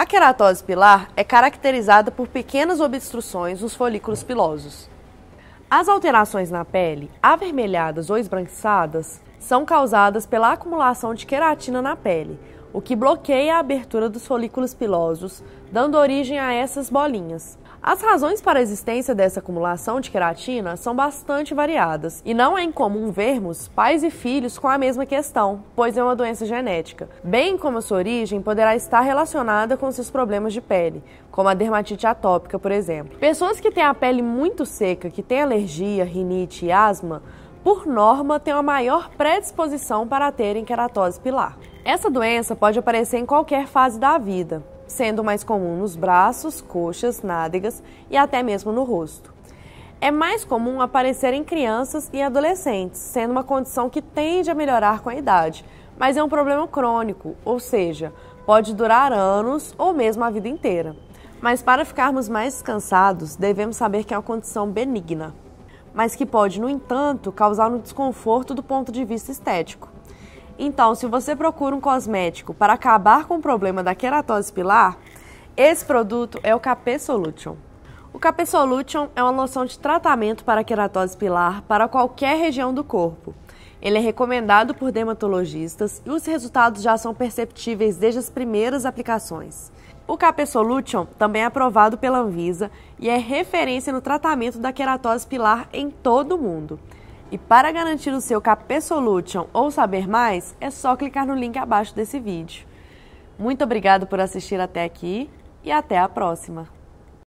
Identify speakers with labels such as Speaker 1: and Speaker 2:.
Speaker 1: A queratose pilar é caracterizada por pequenas obstruções nos folículos pilosos. As alterações na pele, avermelhadas ou esbranquiçadas, são causadas pela acumulação de queratina na pele, o que bloqueia a abertura dos folículos pilosos, dando origem a essas bolinhas, as razões para a existência dessa acumulação de queratina são bastante variadas e não é incomum vermos pais e filhos com a mesma questão, pois é uma doença genética, bem como a sua origem poderá estar relacionada com seus problemas de pele, como a dermatite atópica, por exemplo. Pessoas que têm a pele muito seca, que têm alergia, rinite e asma, por norma, têm uma maior predisposição para terem queratose pilar. Essa doença pode aparecer em qualquer fase da vida, sendo mais comum nos braços, coxas, nádegas e até mesmo no rosto. É mais comum aparecer em crianças e adolescentes, sendo uma condição que tende a melhorar com a idade, mas é um problema crônico, ou seja, pode durar anos ou mesmo a vida inteira. Mas para ficarmos mais descansados, devemos saber que é uma condição benigna, mas que pode, no entanto, causar um desconforto do ponto de vista estético. Então, se você procura um cosmético para acabar com o problema da queratose pilar, esse produto é o KP Solution. O KP Solution é uma noção de tratamento para queratose pilar para qualquer região do corpo. Ele é recomendado por dermatologistas e os resultados já são perceptíveis desde as primeiras aplicações. O KP Solution também é aprovado pela Anvisa e é referência no tratamento da queratose pilar em todo o mundo. E para garantir o seu KP Solution ou saber mais, é só clicar no link abaixo desse vídeo. Muito obrigado por assistir até aqui e até a próxima!